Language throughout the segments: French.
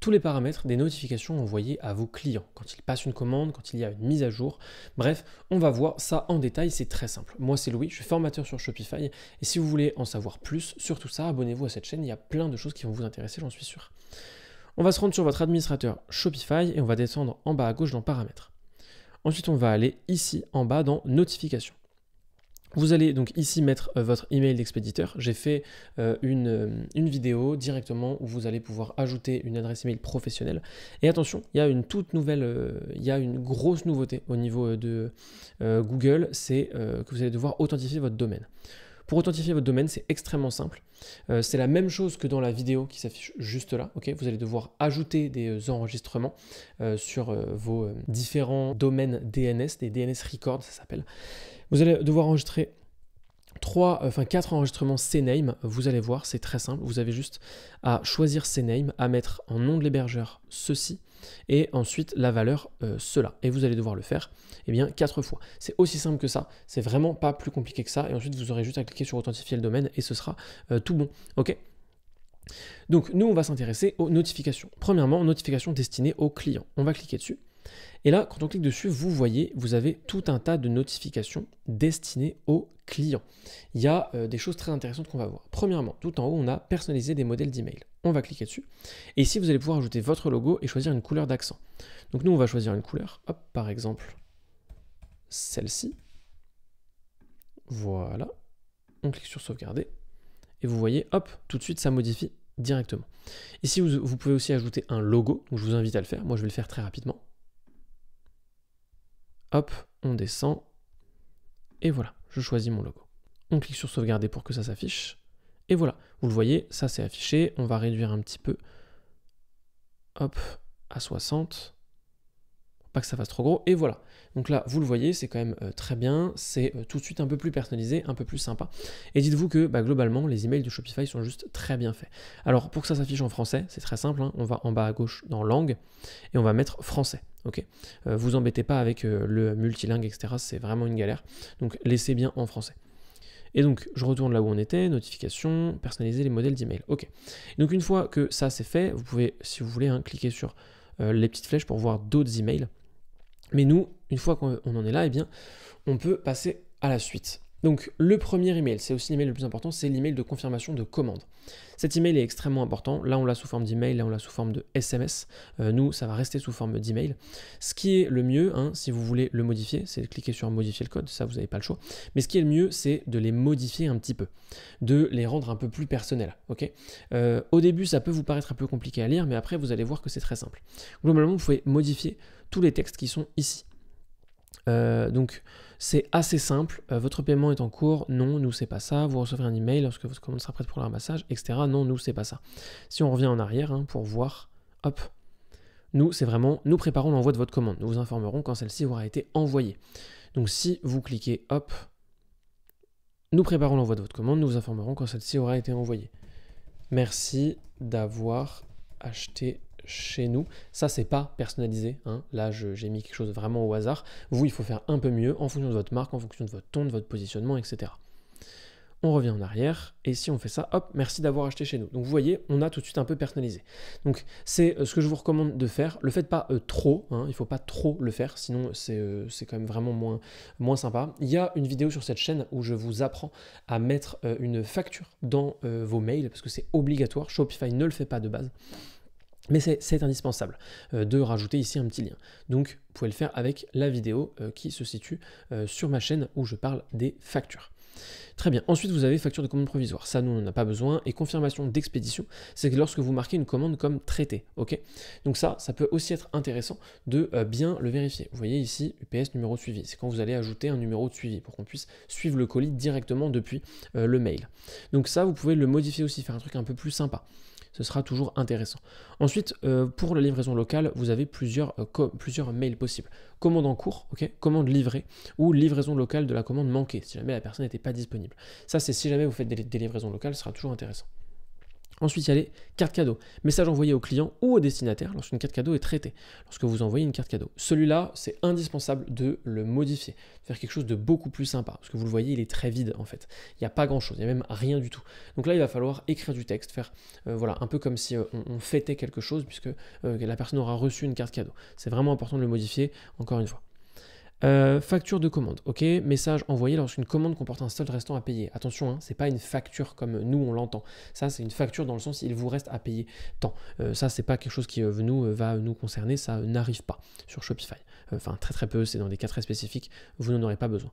tous les paramètres des notifications envoyées à vos clients quand ils passent une commande, quand il y a une mise à jour. Bref, on va voir ça en détail, c'est très simple. Moi c'est Louis, je suis formateur sur Shopify et si vous voulez en savoir plus sur tout ça, abonnez-vous à cette chaîne, il y a plein de choses qui vont vous intéresser, j'en suis sûr. On va se rendre sur votre administrateur Shopify et on va descendre en bas à gauche dans paramètres. Ensuite, on va aller ici en bas dans notifications. Vous allez donc ici mettre euh, votre email d'expéditeur. J'ai fait euh, euh, une, vidéo directement où vous allez pouvoir ajouter une adresse email professionnelle. Et attention, il y a une toute nouvelle, il y a une grosse nouveauté au niveau de Google, c'est que vous allez devoir authentifier votre domaine. Pour authentifier votre domaine, c'est extrêmement simple. Euh, c'est la même chose que dans la vidéo qui s'affiche juste là. ok vous allez devoir ajouter des euh, enregistrements euh, sur vos différents domaines DNS, des DNS records, ça s'appelle. Vous allez devoir enregistrer Trois, euh, enfin 4 enregistrements CNAME, vous allez voir, c'est très simple, vous avez juste à choisir CNAME, à mettre en nom de l'hébergeur ceci, et ensuite la valeur euh, cela. Et vous allez devoir le faire eh bien, 4 fois. C'est aussi simple que ça, c'est vraiment pas plus compliqué que ça, et ensuite vous aurez juste à cliquer sur authentifier le domaine et ce sera euh, tout bon. Ok donc nous, on va s'intéresser aux notifications. Premièrement, notifications destinées aux clients. On va cliquer dessus. Et là, quand on clique dessus, vous voyez, vous avez tout un tas de notifications destinées aux clients. Il y a euh, des choses très intéressantes qu'on va voir. Premièrement, tout en haut, on a personnalisé des modèles d'email. On va cliquer dessus. Et ici, vous allez pouvoir ajouter votre logo et choisir une couleur d'accent. Donc nous, on va choisir une couleur. par exemple, celle-ci. Voilà. On clique sur sauvegarder. Et vous voyez, hop, tout de suite, ça modifie directement. Ici, vous, vous pouvez aussi ajouter un logo. Donc je vous invite à le faire. Moi, je vais le faire très rapidement. Hop, on descend. Et voilà, je choisis mon logo. On clique sur sauvegarder pour que ça s'affiche. Et voilà, vous le voyez, ça s'est affiché. On va réduire un petit peu. Hop, à 60. Pas que ça fasse trop gros. Et voilà. Donc là, vous le voyez, c'est quand même euh, très bien. C'est euh, tout de suite un peu plus personnalisé, un peu plus sympa. Et dites-vous que bah, globalement, les emails de Shopify sont juste très bien faits. Alors pour que ça s'affiche en français, c'est très simple. Hein. On va en bas à gauche dans langue et on va mettre français. Ok, euh, vous embêtez pas avec euh, le multilingue, etc. C'est vraiment une galère. Donc laissez bien en français. Et donc je retourne là où on était, notification, personnaliser les modèles d'email. Ok. donc une fois que ça c'est fait, vous pouvez, si vous voulez, hein, cliquer sur euh, les petites flèches pour voir d'autres emails. Mais nous, une fois qu'on en est là, eh bien, on peut passer à la suite. Donc le premier email, c'est aussi l'email le plus important, c'est l'email de confirmation de commande. Cet email est extrêmement important. Là, on l'a sous forme d'email, là, on l'a sous forme de SMS. Euh, nous, ça va rester sous forme d'email. Ce qui est le mieux, hein, si vous voulez le modifier, c'est de cliquer sur modifier le code, ça, vous n'avez pas le choix. Mais ce qui est le mieux, c'est de les modifier un petit peu, de les rendre un peu plus personnels. Euh, au début, ça peut vous paraître un peu compliqué à lire, mais après, vous allez voir que c'est très simple. Globalement, vous pouvez modifier tous les textes qui sont ici. Euh, donc c'est assez simple, euh, votre paiement est en cours, non, nous c'est pas ça, vous recevrez un email lorsque votre commande sera prête pour le ramassage, etc. Non, nous c'est pas ça. Si on revient en arrière hein, pour voir, hop, nous c'est vraiment, nous préparons l'envoi de votre commande, nous vous informerons quand celle-ci aura été envoyée. Donc si vous cliquez, hop, nous préparons l'envoi de votre commande, nous vous informerons quand celle-ci aura été envoyée. Merci d'avoir acheté chez nous. Ça, c'est pas personnalisé. Hein. Là, j'ai mis quelque chose vraiment au hasard. Vous, il faut faire un peu mieux en fonction de votre marque, en fonction de votre ton, de votre positionnement, etc. On revient en arrière et si on fait ça, hop, merci d'avoir acheté chez nous. Donc vous voyez, on a tout de suite un peu personnalisé. Donc c'est euh, ce que je vous recommande de faire. Le faites pas euh, trop, hein. il faut pas trop le faire, sinon euh, c'est quand même vraiment moins, moins sympa. Il y a une vidéo sur cette chaîne où je vous apprends à mettre une facture dans vos mails parce que c'est obligatoire. Shopify ne le fait pas de base. Mais c'est indispensable euh, de rajouter ici un petit lien. Donc vous pouvez le faire avec la vidéo euh, qui se situe euh, sur ma chaîne où je parle des factures. Très bien. Ensuite, vous avez facture de commande provisoire. Ça, nous, on n'en a pas besoin. Et confirmation d'expédition, c'est lorsque vous marquez une commande comme traitée. OK Donc ça, ça peut aussi être intéressant de bien le vérifier. Vous voyez ici, UPS numéro de suivi. C'est quand vous allez ajouter un numéro de suivi pour qu'on puisse suivre le colis directement depuis le mail. Donc ça, vous pouvez le modifier aussi, faire un truc un peu plus sympa ce sera toujours intéressant. Ensuite, euh, pour la livraison locale, vous avez plusieurs, euh, plusieurs mails possibles. Commande en cours, commande livrée, ou livraison locale de la commande manquée, si jamais la personne n'était pas disponible. Ça, c'est si jamais vous faites des, des livraisons locales, ce sera toujours intéressant. Ensuite, il y a les cartes cadeaux. Message envoyé au client ou au destinataire lorsqu'une carte cadeau est traitée, lorsque vous envoyez une carte cadeau. Celui-là, c'est indispensable de le modifier, faire quelque chose de beaucoup plus sympa. Parce que vous le voyez, il est très vide en fait. Il n'y a pas grand-chose, il n'y a même rien du tout. Donc là, il va falloir écrire du texte, faire euh, voilà, un peu comme si euh, on, fêtait quelque chose puisque euh, la personne aura reçu une carte cadeau. C'est vraiment important de le modifier, encore une fois. Euh, facture de commande, ok, message envoyé lorsqu'une commande comporte un solde restant à payer. Attention, hein, c'est pas une facture comme nous on l'entend. Ça, c'est une facture dans le sens il vous reste à payer tant. Euh, ça, c'est pas quelque chose qui euh, nous, va nous concerner, ça n'arrive pas sur Shopify. Enfin, très très peu, c'est dans des cas très spécifiques, vous n'en aurez pas besoin.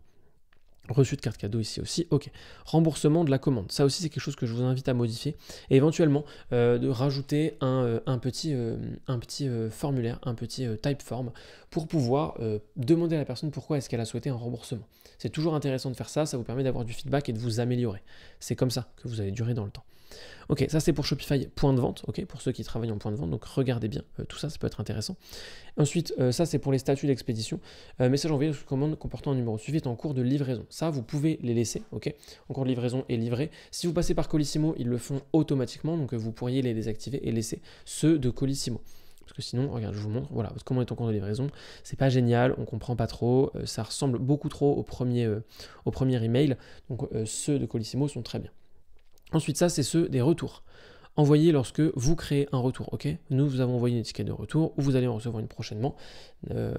Reçu de carte cadeau ici aussi, ok. Remboursement de la commande, ça aussi c'est quelque chose que je vous invite à modifier et éventuellement euh, de rajouter un, petit, euh, un petit euh, formulaire, un petit type form pour pouvoir demander à la personne pourquoi est-ce qu'elle a souhaité un remboursement. C'est toujours intéressant de faire ça, ça vous permet d'avoir du feedback et de vous améliorer. C'est comme ça que vous allez durer dans le temps. Ok, ça c'est pour Shopify point de vente, ok, pour ceux qui travaillent en point de vente, donc regardez bien, euh, tout ça, ça peut être intéressant. Ensuite, euh, ça c'est pour les statuts d'expédition. Euh, message envoyé sous commande comportant un numéro suivi est en cours de livraison. Ça, vous pouvez les laisser, ok, en cours de livraison et livré. Si vous passez par Colissimo, ils le font automatiquement, donc vous pourriez les désactiver et laisser ceux de Colissimo. Parce que sinon, regarde, je vous montre, voilà, comment est en cours de livraison. C'est pas génial, on comprend pas trop, ça ressemble beaucoup trop au premier, au premier email. Donc ceux de Colissimo sont très bien. Ensuite, ça, c'est ceux des retours. Envoyez lorsque vous créez un retour, ok Nous, vous avons envoyé une étiquette de retour, ou vous allez en recevoir une prochainement. Euh,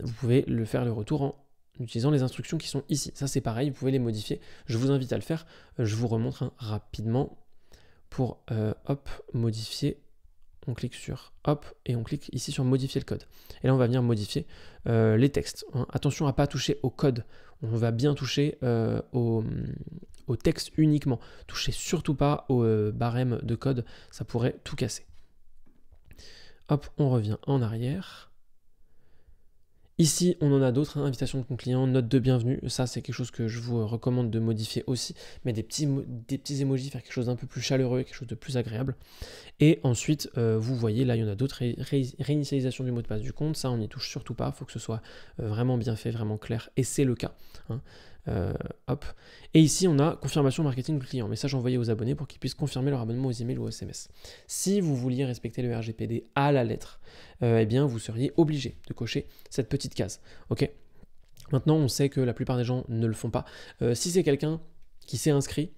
vous pouvez le faire le retour en utilisant les instructions qui sont ici. Ça, c'est pareil, vous pouvez les modifier. Je vous invite à le faire. Euh, je vous remontre hein, rapidement pour, euh, hop, modifier on clique sur hop et on clique ici sur modifier le code. Et là on va venir modifier euh, les textes. Hein. Attention à pas toucher au code, on va bien toucher euh, au, texte uniquement. Toucher surtout pas au euh, barème de code, ça pourrait tout casser. Hop, on revient en arrière. Ici, on en a d'autres, hein. invitation de compte client, note de bienvenue, ça c'est quelque chose que je vous euh, recommande de modifier aussi, mais des petits, des emojis, faire quelque chose d'un peu plus chaleureux, quelque chose de plus agréable. Et ensuite, euh, vous voyez, là il y en a d'autres, réinitialisation du mot de passe du compte, ça on n'y touche surtout pas, il faut que ce soit euh, vraiment bien fait, vraiment clair, et c'est le cas. Hein. Euh, hop. Et ici, on a confirmation marketing du client, message envoyé aux abonnés pour qu'ils puissent confirmer leur abonnement aux emails ou aux SMS. Si vous vouliez respecter le RGPD à la lettre, euh, eh bien, vous seriez obligé de cocher cette petite case. Ok Maintenant, on sait que la plupart des gens ne le font pas. Euh, si c'est quelqu'un qui s'est inscrit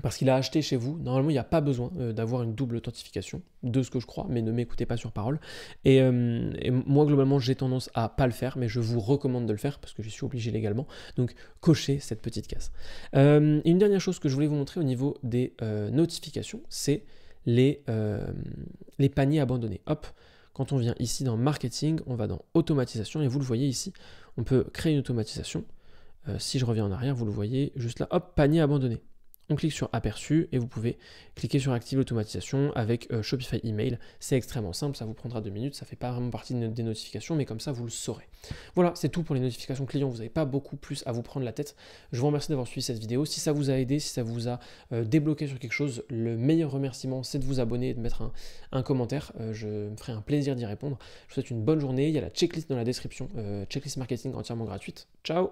parce qu'il a acheté chez vous. Normalement, il n'y a pas besoin euh, d'avoir une double authentification, de ce que je crois, mais ne m'écoutez pas sur parole. Euh, et, moi, globalement, j'ai tendance à pas le faire, mais je vous recommande de le faire parce que je suis obligé légalement. Donc, cochez cette petite case. Euh, une dernière chose que je voulais vous montrer au niveau des notifications, c'est les, les paniers abandonnés. Hop, quand on vient ici dans marketing, on va dans automatisation et vous le voyez ici, on peut créer une automatisation. si je reviens en arrière, vous le voyez juste là, hop, panier abandonné on clique sur aperçu et vous pouvez cliquer sur active l'automatisation avec euh, Shopify email. C'est extrêmement simple, ça vous prendra deux minutes, ça fait pas vraiment partie des notifications, mais comme ça vous le saurez. Voilà, c'est tout pour les notifications clients, vous n'avez pas beaucoup plus à vous prendre la tête. Je vous remercie d'avoir suivi cette vidéo. Si ça vous a aidé, si ça vous a euh, débloqué sur quelque chose, le meilleur remerciement c'est de vous abonner et de mettre un, commentaire. Euh, je me ferai un plaisir d'y répondre. Je vous souhaite une bonne journée. Il y a la checklist dans la description, checklist marketing entièrement gratuite. Ciao